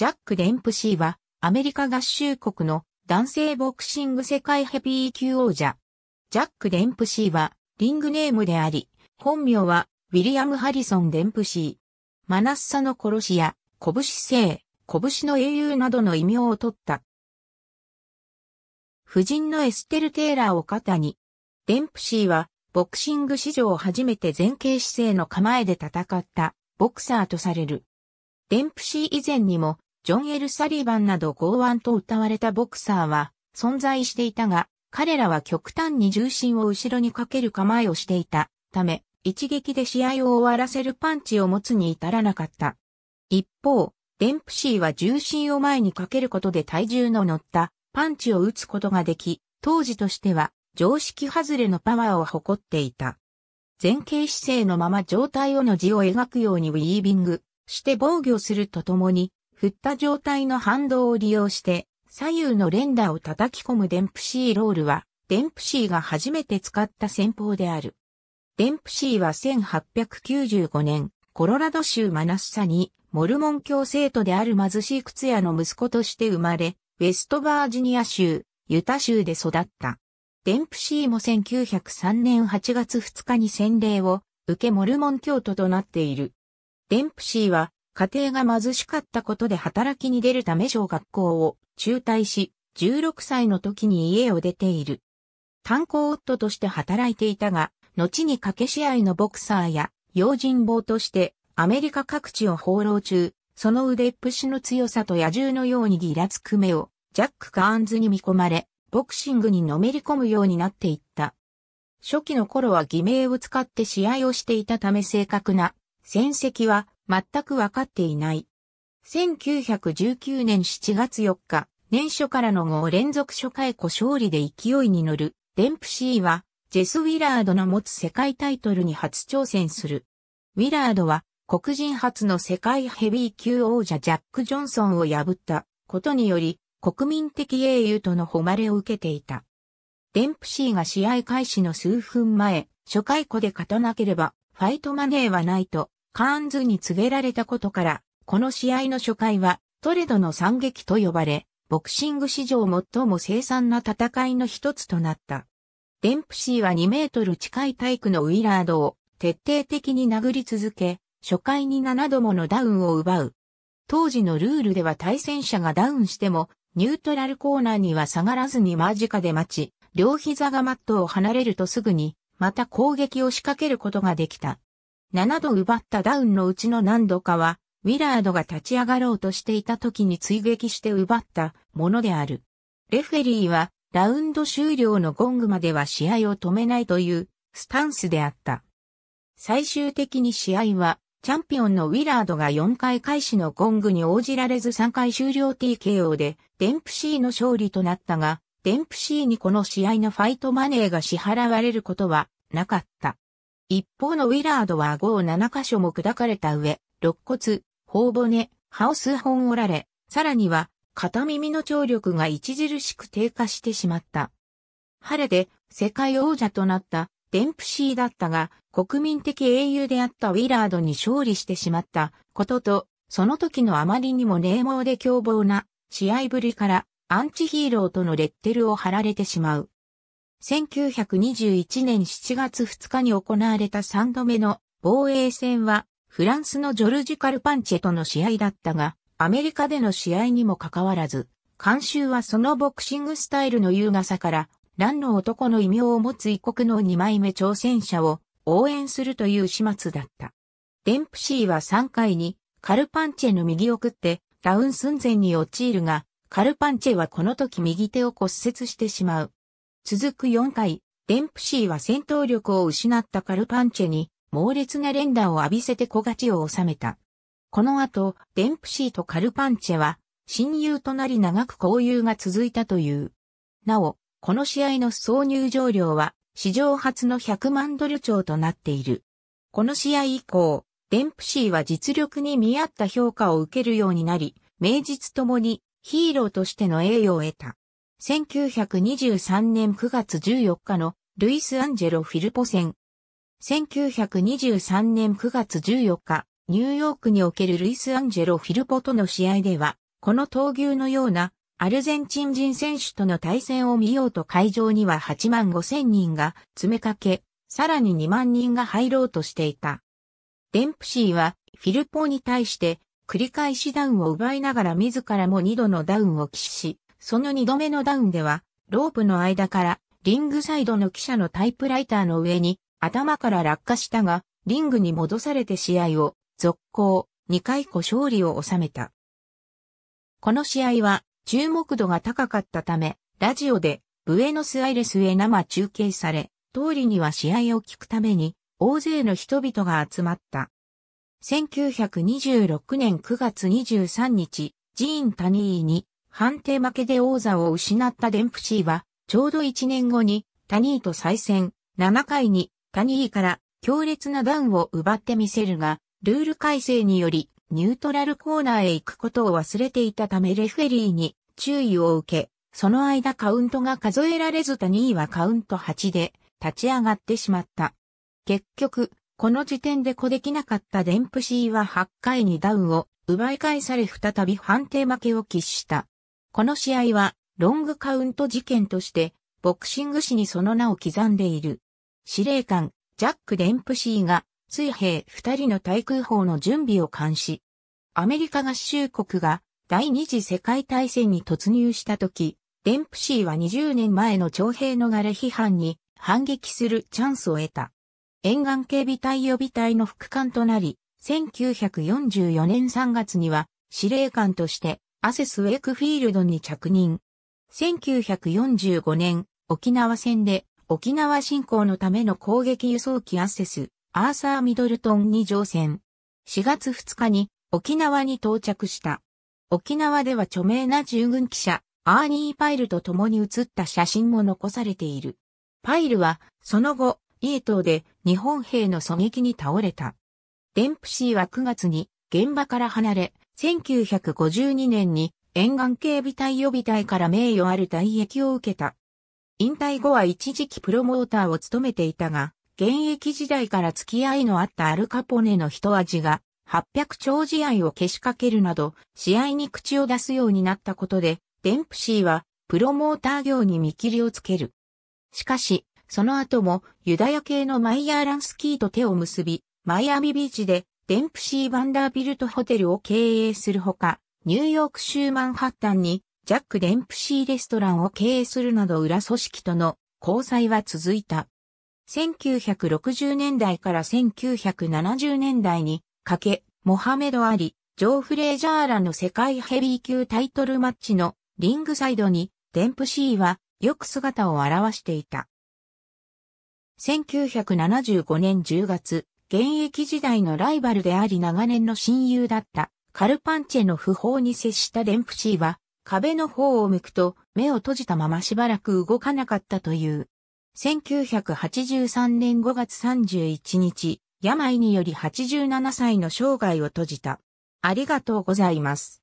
ジャック・デンプシーは、アメリカ合衆国の男性ボクシング世界ヘビー級王者。ジャック・デンプシーは、リングネームであり、本名は、ウィリアム・ハリソン・デンプシー。マナッサの殺しや、拳星、拳の英雄などの異名を取った。夫人のエステル・テイラーを肩に、デンプシーは、ボクシング史上初めて前傾姿勢の構えで戦った、ボクサーとされる。デンプシー以前にも、ジョン・エル・サリバンなど剛腕と歌われたボクサーは存在していたが、彼らは極端に重心を後ろにかける構えをしていたため、一撃で試合を終わらせるパンチを持つに至らなかった。一方、デンプシーは重心を前にかけることで体重の乗ったパンチを打つことができ、当時としては常識外れのパワーを誇っていた。前傾姿勢のまま上体をの字を描くようにウィービングして防御するとともに、振った状態の反動を利用して、左右の連打を叩き込むデンプシーロールは、デンプシーが初めて使った戦法である。デンプシーは1895年、コロラド州マナッサに、モルモン教生徒である貧しい靴屋の息子として生まれ、ウェストバージニア州、ユタ州で育った。デンプシーも1903年8月2日に洗礼を受けモルモン教徒となっている。デンプシーは家庭が貧しかったことで働きに出るため小学校を中退し、16歳の時に家を出ている。炭鉱夫として働いていたが、後に掛け試合のボクサーや用心棒としてアメリカ各地を放浪中、その腕っぷしの強さと野獣のようにギラつく目をジャック・カーンズに見込まれ、ボクシングにのめり込むようになっていった。初期の頃は偽名を使って試合をしていたため正確な戦績は全くわかっていない。1919年7月4日、年初からの5連続初回故勝利で勢いに乗る、デンプシーは、ジェス・ウィラードの持つ世界タイトルに初挑戦する。ウィラードは、黒人初の世界ヘビー級王者ジャック・ジョンソンを破ったことにより、国民的英雄との誉れを受けていた。デンプシーが試合開始の数分前、初回庫で勝たなければ、ファイトマネーはないと、カーンズに告げられたことから、この試合の初回はトレドの惨劇と呼ばれ、ボクシング史上最も凄惨な戦いの一つとなった。デンプシーは2メートル近い体育のウィラードを徹底的に殴り続け、初回に7度ものダウンを奪う。当時のルールでは対戦者がダウンしても、ニュートラルコーナーには下がらずに間近で待ち、両膝がマットを離れるとすぐに、また攻撃を仕掛けることができた。7度奪ったダウンのうちの何度かは、ウィラードが立ち上がろうとしていた時に追撃して奪ったものである。レフェリーは、ラウンド終了のゴングまでは試合を止めないというスタンスであった。最終的に試合は、チャンピオンのウィラードが4回開始のゴングに応じられず3回終了 TKO で、デンプシーの勝利となったが、デンプシーにこの試合のファイトマネーが支払われることはなかった。一方のウィラードは顎を7箇所も砕かれた上、肋骨、頬骨、歯を数本折られ、さらには、片耳の聴力が著しく低下してしまった。晴れで世界王者となったデンプシーだったが、国民的英雄であったウィラードに勝利してしまったことと、その時のあまりにも冷猛で凶暴な試合ぶりからアンチヒーローとのレッテルを貼られてしまう。1921年7月2日に行われた3度目の防衛戦は、フランスのジョルジ・カルパンチェとの試合だったが、アメリカでの試合にもかかわらず、監修はそのボクシングスタイルの優雅さから、乱の男の異名を持つ異国の2枚目挑戦者を応援するという始末だった。デンプシーは3回にカルパンチェの右を食ってダウン寸前に陥るが、カルパンチェはこの時右手を骨折してしまう。続く4回、デンプシーは戦闘力を失ったカルパンチェに猛烈な連打を浴びせて小勝ちを収めた。この後、デンプシーとカルパンチェは親友となり長く交友が続いたという。なお、この試合の総入場料は史上初の100万ドル超となっている。この試合以降、デンプシーは実力に見合った評価を受けるようになり、名実ともにヒーローとしての栄誉を得た。1923年9月14日のルイス・アンジェロ・フィルポ戦。1923年9月14日、ニューヨークにおけるルイス・アンジェロ・フィルポとの試合では、この闘牛のようなアルゼンチン人選手との対戦を見ようと会場には8万5千人が詰めかけ、さらに2万人が入ろうとしていた。デンプシーはフィルポに対して繰り返しダウンを奪いながら自らも2度のダウンを死し、その二度目のダウンでは、ロープの間から、リングサイドの記者のタイプライターの上に、頭から落下したが、リングに戻されて試合を、続行、2回個勝利を収めた。この試合は、注目度が高かったため、ラジオで、ブエノスアイレスへ生中継され、通りには試合を聞くために、大勢の人々が集まった。1926年9月23日、ジーン・タニーに判定負けで王座を失ったデンプシーは、ちょうど1年後にタニーと再戦、7回にタニーから強烈なダウンを奪ってみせるが、ルール改正によりニュートラルコーナーへ行くことを忘れていたためレフェリーに注意を受け、その間カウントが数えられずタニーはカウント8で立ち上がってしまった。結局、この時点で子できなかったデンプシーは8回にダウンを奪い返され再び判定負けを喫した。この試合は、ロングカウント事件として、ボクシング史にその名を刻んでいる。司令官、ジャック・デンプシーが、水兵二人の対空砲の準備を監視。アメリカ合衆国が第二次世界大戦に突入した時、デンプシーは20年前の徴兵逃れ批判に反撃するチャンスを得た。沿岸警備隊予備隊の副官となり、1944年3月には司令官としてアセス・ウェイクフィールドに着任。1945年、沖縄戦で沖縄侵攻のための攻撃輸送機アセス、アーサー・ミドルトンに乗船。4月2日に沖縄に到着した。沖縄では著名な従軍記者、アーニー・パイルと共に写った写真も残されている。パイルは、その後、イエーで日本兵の狙撃に倒れた。デンプシーは9月に現場から離れ、1952年に沿岸警備隊予備隊から名誉ある退役を受けた。引退後は一時期プロモーターを務めていたが、現役時代から付き合いのあったアルカポネの一味が、800試合を消しかけるなど、試合に口を出すようになったことで、デンプシーは、プロモーター業に見切りをつける。しかし、その後も、ユダヤ系のマイヤーランスキーと手を結び、マイアミビーチで、デンプシー・バンダービルトホテルを経営するほか、ニューヨーク州マンハッタンにジャック・デンプシーレストランを経営するなど裏組織との交際は続いた。1960年代から1970年代にかけ、モハメド・アリ、ジョー・フレージャーらの世界ヘビー級タイトルマッチのリングサイドにデンプシーはよく姿を現していた。1975年10月、現役時代のライバルであり長年の親友だったカルパンチェの訃報に接したデンプシーは壁の方を向くと目を閉じたまましばらく動かなかったという。1983年5月31日、病により87歳の生涯を閉じた。ありがとうございます。